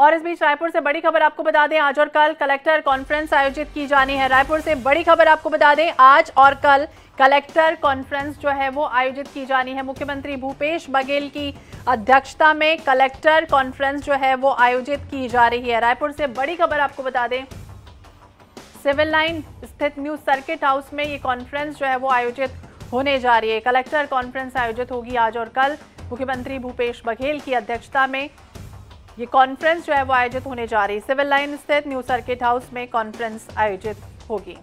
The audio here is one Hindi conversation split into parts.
और इस बीच रायपुर से बड़ी खबर आपको बता दें आज और कल कलेक्टर कॉन्फ्रेंस आयोजित की जानी है रायपुर से बड़ी खबर आपको बता दें आज और कल कलेक्टर कॉन्फ्रेंस जो है वो आयोजित की जानी है मुख्यमंत्री भूपेश बघेल की अध्यक्षता में कलेक्टर कॉन्फ्रेंस जो है वो आयोजित की जा रही है रायपुर से बड़ी खबर आपको बता दें सिविल लाइन स्थित न्यू सर्किट हाउस में ये कॉन्फ्रेंस जो है वो आयोजित होने जा रही है कलेक्टर कॉन्फ्रेंस आयोजित होगी आज और कल मुख्यमंत्री भूपेश बघेल की अध्यक्षता में ये कॉन्फ्रेंस जो है वो आयोजित होने जा रही है सिविल लाइन स्थित न्यू सर्किट हाउस में कॉन्फ्रेंस आयोजित होगी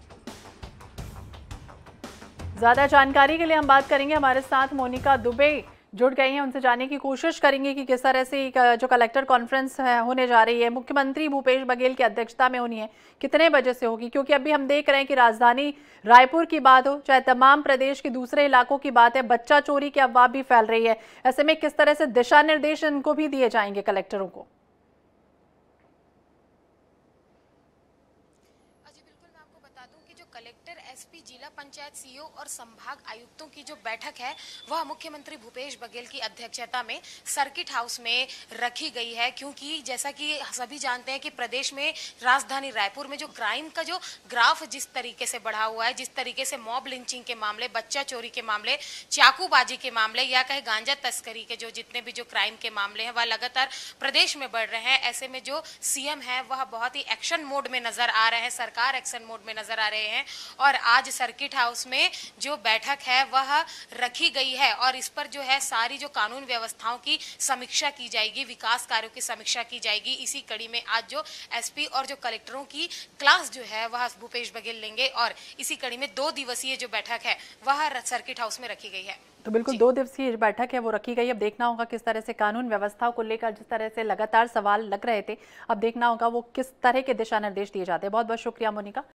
ज्यादा जानकारी के लिए हम बात करेंगे हमारे साथ मोनिका दुबे जुड़ गए हैं उनसे जानने की कोशिश करेंगे कि किस तरह से जो कलेक्टर कॉन्फ्रेंस होने जा रही है मुख्यमंत्री भूपेश बघेल की अध्यक्षता में होनी है कितने बजे से होगी क्योंकि अभी हम देख रहे हैं कि राजधानी रायपुर की बात हो चाहे तमाम प्रदेश के दूसरे इलाकों की बात है बच्चा चोरी की अफवाह भी फैल रही है ऐसे में किस तरह से दिशा निर्देश इनको भी दिए जाएंगे कलेक्टरों को कलेक्टर एसपी जिला पंचायत सीईओ और संभाग आयुक्तों की जो बैठक है वह मुख्यमंत्री भूपेश बघेल की अध्यक्षता में सर्किट हाउस में रखी गई है क्योंकि जैसा कि सभी जानते हैं कि प्रदेश में राजधानी रायपुर में जो क्राइम का जो ग्राफ जिस तरीके से बढ़ा हुआ है जिस तरीके से मॉब लिंचिंग के मामले बच्चा चोरी के मामले चाकूबाजी के मामले या कहे गांजा तस्करी के जो जितने भी जो क्राइम के मामले हैं वह लगातार प्रदेश में बढ़ रहे हैं ऐसे में जो सीएम है वह बहुत ही एक्शन मोड में नजर आ रहे हैं सरकार एक्शन मोड में नजर आ रहे हैं और आज सर्किट हाउस में जो बैठक है वह रखी गई है और इस पर जो है सारी जो कानून व्यवस्थाओं की समीक्षा की जाएगी विकास कार्यों की समीक्षा की जाएगी इसी कड़ी में आज जो एसपी और जो कलेक्टरों की क्लास जो है वह भूपेश बघेल लेंगे और इसी कड़ी में दो दिवसीय जो बैठक है वह सर्किट हाउस में रखी गई है तो बिल्कुल दो दिवसीय बैठक है वो रखी गई अब देखना होगा किस तरह से कानून व्यवस्थाओं को लेकर जिस तरह से लगातार सवाल लग रहे थे अब देखना होगा वो किस तरह के दिशा निर्देश दिए जाते हैं बहुत बहुत शुक्रिया मोनिका